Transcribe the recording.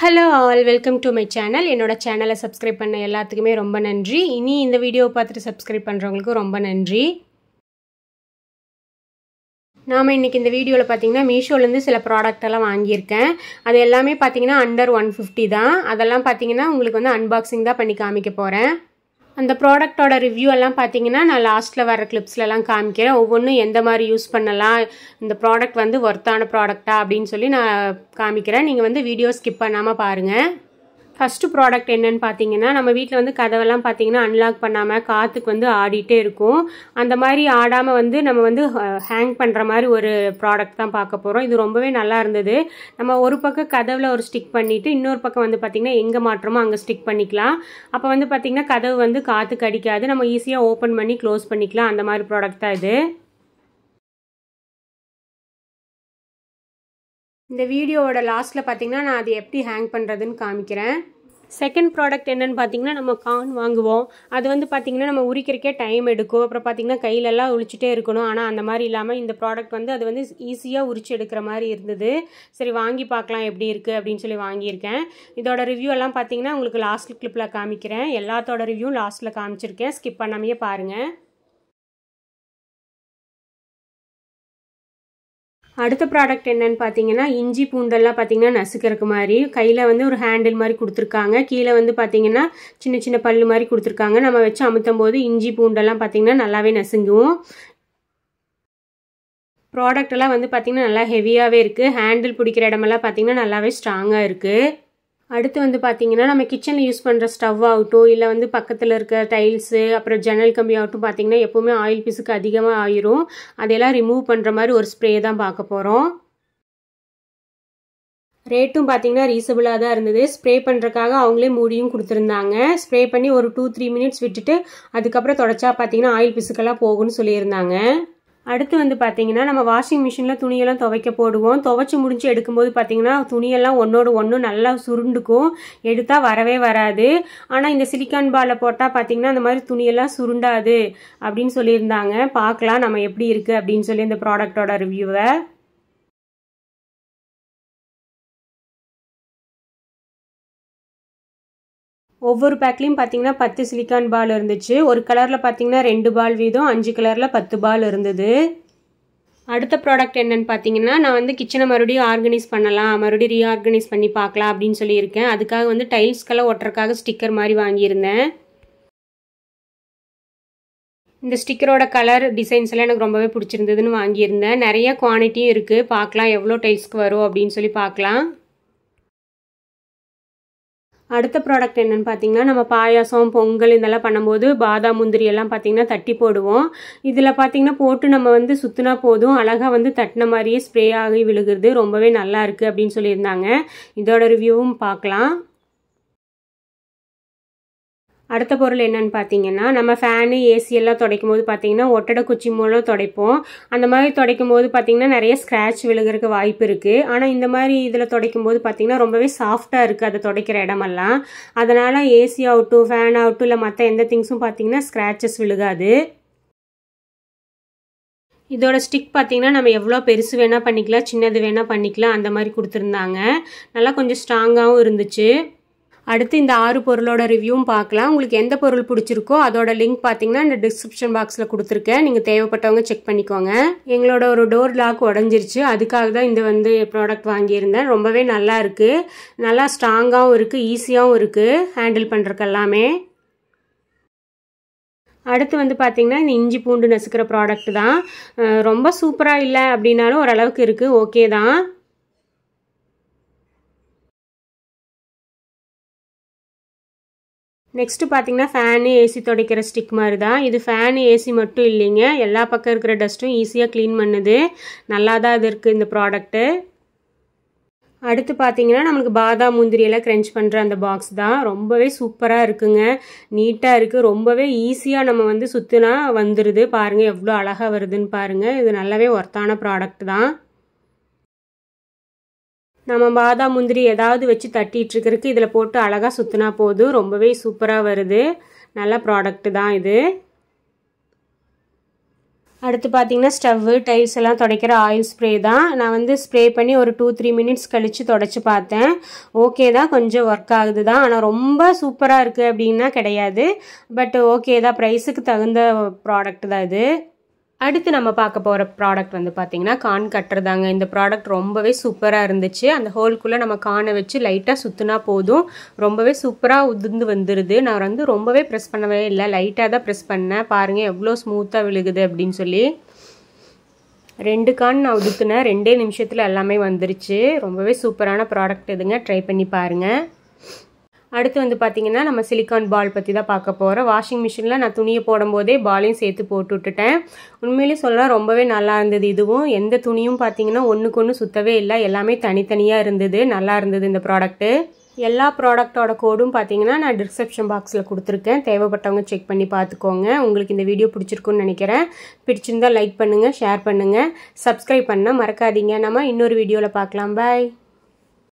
hello all welcome to my channel என்னோடய சேனலை subscribe பண்ண எல்லாத்துக்குமே ரொம்ப நன்றி இனி இந்த வீடியோவை பார்த்துட்டு சப்ஸ்கிரைப் பண்ணுறவங்களுக்கும் ரொம்ப நன்றி நாம் இன்றைக்கி இந்த வீடியோவில் பார்த்தீங்கன்னா மீஷோலேருந்து சில ப்ராடக்டெல்லாம் வாங்கியிருக்கேன் அது எல்லாமே பார்த்திங்கன்னா அண்டர் ஒன் ஃபிஃப்டி தான் அதெல்லாம் பார்த்தீங்கன்னா உங்களுக்கு வந்து அன்பாக்சிங் தான் பண்ணி காமிக்க போகிறேன் அந்த ப்ராடக்டோட ரிவ்யூ எல்லாம் பார்த்தீங்கன்னா நான் லாஸ்ட்டில் வர கிளிப்ஸ்லலாம் காமிக்கிறேன் ஒவ்வொன்றும் எந்த மாதிரி யூஸ் பண்ணலாம் இந்த ப்ராடக்ட் வந்து ஒர்த்தான ப்ராடக்டா அப்படின்னு சொல்லி நான் காமிக்கிறேன் நீங்கள் வந்து வீடியோ ஸ்கிப் பண்ணாமல் பாருங்கள் ஃபஸ்ட்டு ப்ராடக்ட் என்னென்னு பார்த்தீங்கன்னா நம்ம வீட்டில் வந்து கதவெல்லாம் பார்த்தீங்கன்னா அன்லாக் பண்ணாமல் காற்றுக்கு வந்து ஆடிட்டே இருக்கும் அந்த மாதிரி ஆடாமல் வந்து நம்ம வந்து ஹேங் பண்ணுற மாதிரி ஒரு ப்ராடக்ட் தான் பார்க்க போகிறோம் இது ரொம்பவே நல்லா இருந்தது நம்ம ஒரு பக்கம் கதவில் ஒரு ஸ்டிக் பண்ணிவிட்டு இன்னொரு பக்கம் வந்து பார்த்திங்கன்னா எங்கே மாற்றமோ அங்கே ஸ்டிக் பண்ணிக்கலாம் அப்போ வந்து பார்த்திங்கன்னா கதவு வந்து காற்றுக்கு அடிக்காது நம்ம ஈஸியாக ஓப்பன் பண்ணி க்ளோஸ் பண்ணிக்கலாம் அந்த மாதிரி ப்ராடக்ட் தான் இது இந்த வீடியோவோட லாஸ்ட்டில் பார்த்தீங்கன்னா நான் அது எப்படி ஹேங் பண்ணுறதுன்னு காமிக்கிறேன் செகண்ட் ப்ராடக்ட் என்னென்னு பார்த்தீங்கன்னா நம்ம கான் வாங்குவோம் அது வந்து பார்த்திங்கன்னா நம்ம உரிக்கிறக்கே டைம் எடுக்கும் அப்புறம் பார்த்திங்கன்னா கையிலெல்லாம் உழிச்சிட்டே இருக்கணும் ஆனால் அந்த மாதிரி இல்லாமல் இந்த ப்ராடக்ட் வந்து அது வந்து ஈஸியாக உரிச்சு எடுக்கிற மாதிரி இருந்தது சரி வாங்கி பார்க்கலாம் எப்படி இருக்குது அப்படின்னு சொல்லி வாங்கியிருக்கேன் இதோட ரிவ்யூ எல்லாம் பார்த்திங்கன்னா உங்களுக்கு லாஸ்ட் கிளிப்பில் காமிக்கிறேன் எல்லாத்தோட ரிவ்யூ லாஸ்ட்டில் காமிச்சிருக்கேன் ஸ்கிப் பண்ணாமையே பாருங்கள் அடுத்த ப்ராடக்ட் என்னன்னு பார்த்தீங்கன்னா இஞ்சி பூந்தெல்லாம் பார்த்தீங்கன்னா நசுக்கிறக்கு மாதிரி கையில் வந்து ஒரு ஹேண்டில் மாதிரி கொடுத்துருக்காங்க கீழே வந்து பார்த்தீங்கன்னா சின்ன சின்ன பல்லு மாதிரி கொடுத்துருக்காங்க நம்ம வச்சு அமுத்தும் போது இஞ்சி பூண்டெல்லாம் பார்த்தீங்கன்னா நல்லாவே நசுங்குவோம் ப்ராடக்ட் எல்லாம் வந்து பார்த்தீங்கன்னா நல்லா ஹெவியாகவே இருக்குது ஹேண்டில் பிடிக்கிற இடமெல்லாம் பார்த்தீங்கன்னா நல்லாவே ஸ்ட்ராங்காக இருக்குது அடுத்து வந்து பார்த்தீங்கன்னா நம்ம கிச்சனில் யூஸ் பண்ணுற ஸ்டவ் ஆகட்டும் இல்லை வந்து பக்கத்தில் இருக்க டைல்ஸு அப்புறம் ஜன்னல் கம்பி ஆகட்டும் பார்த்தீங்கன்னா எப்போவுமே ஆயில் பீஸுக்கு அதிகமாக ஆயிரும் அதையெல்லாம் ரிமூவ் பண்ணுற மாதிரி ஒரு ஸ்ப்ரே தான் பார்க்க போகிறோம் ரேட்டும் பார்த்தீங்கன்னா ரீசபிளாக தான் இருந்தது ஸ்ப்ரே பண்ணுறக்காக அவங்களே மூடியும் கொடுத்துருந்தாங்க ஸ்ப்ரே பண்ணி ஒரு டூ த்ரீ மினிட்ஸ் விட்டுட்டு அதுக்கப்புறம் தொடச்சா பார்த்தீங்கன்னா ஆயில் பிசுக்கெல்லாம் போகும்னு சொல்லியிருந்தாங்க அடுத்து வந்து பார்த்தீங்கன்னா நம்ம வாஷிங் மிஷினில் துணியெல்லாம் துவைக்க போடுவோம் துவைச்சி முடிஞ்சு எடுக்கும்போது பார்த்தீங்கன்னா துணியெல்லாம் ஒன்றோடு ஒன்று நல்லா சுருண்டுக்கும் எடுத்தால் வரவே வராது ஆனால் இந்த சிலிக்கான் பாலை போட்டால் பார்த்தீங்கன்னா அந்த மாதிரி துணியெல்லாம் சுருண்டாது அப்படின்னு சொல்லியிருந்தாங்க பார்க்கலாம் நம்ம எப்படி இருக்குது அப்படின்னு சொல்லி இந்த ப்ராடக்டோட ரிவ்யூவை ஒவ்வொரு பேக்லேயும் பார்த்தீங்கன்னா பத்து சிலிக்கான் பால் இருந்துச்சு ஒரு கலரில் பார்த்தீங்கன்னா ரெண்டு பால் வீதம் அஞ்சு கலரில் பத்து பால் இருந்தது அடுத்த ப்ராடக்ட் என்னென்னு பார்த்தீங்கன்னா நான் வந்து கிச்சனை மறுபடியும் ஆர்கனைஸ் பண்ணலாம் மறுபடியும் ரீஆர்கனைஸ் பண்ணி பார்க்கலாம் அப்படின்னு சொல்லியிருக்கேன் அதுக்காக வந்து டைல்ஸ்க்கெல்லாம் ஒட்டுறக்காக ஸ்டிக்கர் மாதிரி வாங்கியிருந்தேன் இந்த ஸ்டிக்கரோட கலர் டிசைன்ஸ் எல்லாம் எனக்கு ரொம்பவே பிடிச்சிருந்ததுன்னு வாங்கியிருந்தேன் நிறைய குவான்டிட்டியும் இருக்குது பார்க்கலாம் எவ்வளோ டைல்ஸ்க்கு வரும் அப்படின்னு சொல்லி பார்க்கலாம் அடுத்த ப்ராடக்ட் என்னென்னு பார்த்தீங்கன்னா நம்ம பாயாசம் பொங்கல் இதெல்லாம் பண்ணும்போது பாதாம் முந்திரி எல்லாம் பார்த்தீங்கன்னா தட்டி போடுவோம் இதில் பார்த்தீங்கன்னா போட்டு நம்ம வந்து சுற்றினா போதும் அழகாக வந்து தட்டின மாதிரியே ஸ்ப்ரே ஆகி விழுகிறது ரொம்பவே நல்லா இருக்குது அப்படின்னு சொல்லியிருந்தாங்க இதோட ரிவ்யூவும் பார்க்கலாம் அடுத்த பொருள் என்னன்னு பார்த்தீங்கன்னா நம்ம ஃபேனு ஏசி எல்லாம் துடைக்கும் போது பார்த்தீங்கன்னா ஒட்டடை குச்சி மூலம் துடைப்போம் அந்த மாதிரி துடைக்கும் போது பார்த்தீங்கன்னா நிறைய ஸ்க்ராட்ச் விழுகிறதுக்கு வாய்ப்பு இருக்குது ஆனால் இந்த மாதிரி இதில் துடைக்கும் போது பார்த்தீங்கன்னா ரொம்பவே சாஃப்டாக இருக்குது அதை துடைக்கிற இடமெல்லாம் அதனால் ஏசி ஆகட்டும் ஃபேன் ஆகட்டும் இல்லை மற்ற எந்த திங்ஸும் பார்த்தீங்கன்னா ஸ்க்ராச்சஸ் விழுகாது இதோட ஸ்டிக் பார்த்திங்கன்னா நம்ம எவ்வளோ பெருசு வேணால் பண்ணிக்கலாம் சின்னது வேணால் பண்ணிக்கலாம் அந்த மாதிரி கொடுத்துருந்தாங்க நல்லா கொஞ்சம் ஸ்ட்ராங்காகவும் இருந்துச்சு அடுத்து இந்த ஆறு பொருளோட ரிவ்யூவும் பார்க்கலாம் உங்களுக்கு எந்த பொருள் பிடிச்சிருக்கோ அதோட லிங்க் பார்த்தீங்கன்னா இந்த டிஸ்கிரிப்ஷன் பாக்ஸில் கொடுத்துருக்கேன் நீங்கள் தேவைப்பட்டவங்க செக் பண்ணிக்கோங்க எங்களோட ஒரு டோர் லாக் உடஞ்சிருச்சு அதுக்காக தான் இந்த வந்து ப்ராடக்ட் வாங்கியிருந்தேன் ரொம்பவே நல்லா இருக்குது நல்லா ஸ்ட்ராங்காகவும் இருக்குது ஈஸியாகவும் இருக்குது ஹேண்டில் பண்ணுறக்கு எல்லாமே அடுத்து வந்து பார்த்திங்கன்னா இந்த இஞ்சி பூண்டு நசுக்கிற ப்ராடக்ட் தான் ரொம்ப சூப்பராக இல்லை அப்படின்னாலும் ஓரளவுக்கு இருக்குது ஓகே தான் நெக்ஸ்ட்டு பார்த்தீங்கன்னா ஃபேனு ஏசி துடைக்கிற ஸ்டிக் மாதிரி தான் இது ஃபேனு ஏசி மட்டும் இல்லைங்க எல்லா பக்கம் இருக்கிற டஸ்ட்டும் ஈஸியாக க்ளீன் பண்ணுது நல்லா தான் இது இருக்குது இந்த ப்ராடக்ட்டு அடுத்து பார்த்தீங்கன்னா நம்மளுக்கு பாதாம் முந்திரியெல்லாம் க்ரெஞ்ச் பண்ணுற அந்த பாக்ஸ் தான் ரொம்பவே சூப்பராக இருக்குங்க நீட்டாக இருக்குது ரொம்பவே ஈஸியாக நம்ம வந்து சுற்றுனா வந்துடுது பாருங்கள் எவ்வளோ அழகாக வருதுன்னு பாருங்கள் இது நல்லாவே ஒர்த்தான ப்ராடக்ட் தான் நம்ம பாதாம் முந்திரி ஏதாவது வச்சு தட்டிகிட்ருக்கிறதுக்கு இதில் போட்டு அழகாக சுற்றினா போதும் ரொம்பவே சூப்பராக வருது நல்ல ப்ராடக்ட்டு தான் இது அடுத்து பார்த்தீங்கன்னா ஸ்டவ்வு டைல்ஸ் எல்லாம் துடைக்கிற ஆயில் ஸ்ப்ரே தான் நான் வந்து ஸ்ப்ரே பண்ணி ஒரு டூ த்ரீ மினிட்ஸ் கழித்து தொடச்சி பார்த்தேன் ஓகே தான் கொஞ்சம் ஒர்க் ஆகுது தான் ஆனால் ரொம்ப சூப்பராக இருக்குது அப்படின்னா கிடையாது பட் ஓகே தான் ப்ரைஸுக்கு தகுந்த ப்ராடக்ட் தான் இது அடுத்து நம்ம பார்க்க போகிற ப்ராடக்ட் வந்து பார்த்திங்கன்னா கான் கட்டுறதாங்க இந்த ப்ராடக்ட் ரொம்பவே சூப்பராக இருந்துச்சு அந்த ஹோல்குள்ளே நம்ம கானை வச்சு லைட்டாக சுற்றுனா போதும் ரொம்பவே சூப்பராக உதிர்ந்து வந்துடுது நான் வந்து ரொம்பவே ப்ரெஸ் பண்ணவே இல்லை லைட்டாக தான் ப்ரெஸ் பண்ணேன் பாருங்கள் எவ்வளோ ஸ்மூத்தாக விழுகுது அப்படின்னு சொல்லி ரெண்டு கான் நான் உதுத்துனேன் ரெண்டே நிமிஷத்தில் எல்லாமே வந்துருச்சு ரொம்பவே சூப்பரான ப்ராடக்ட் இதுங்க ட்ரை பண்ணி பாருங்கள் அடுத்து வந்து பார்த்தீங்கன்னா நம்ம சிலிக்கான் பால் பற்றி தான் பார்க்க போகிறோம் வாஷிங் மிஷினில் நான் துணியை போடும்போதே பாலையும் சேர்த்து போட்டு விட்டுட்டேன் உண்மையிலேயே சொல்லலாம் ரொம்பவே நல்லா இருந்தது இதுவும் எந்த துணியும் பார்த்தீங்கன்னா ஒன்றுக்கு சுத்தவே இல்லை எல்லாமே தனித்தனியாக இருந்தது நல்லா இருந்தது இந்த ப்ராடக்ட்டு எல்லா ப்ராடக்டோட கோடும் பார்த்தீங்கன்னா நான் டிஸ்கிரிப்ஷன் பாக்ஸில் கொடுத்துருக்கேன் தேவைப்பட்டவங்க செக் பண்ணி பார்த்துக்கோங்க உங்களுக்கு இந்த வீடியோ பிடிச்சிருக்குன்னு நினைக்கிறேன் பிடிச்சிருந்தால் லைக் பண்ணுங்கள் ஷேர் பண்ணுங்கள் சப்ஸ்கிரைப் பண்ணால் மறக்காதீங்க நம்ம இன்னொரு வீடியோவில் பார்க்கலாம் பாய்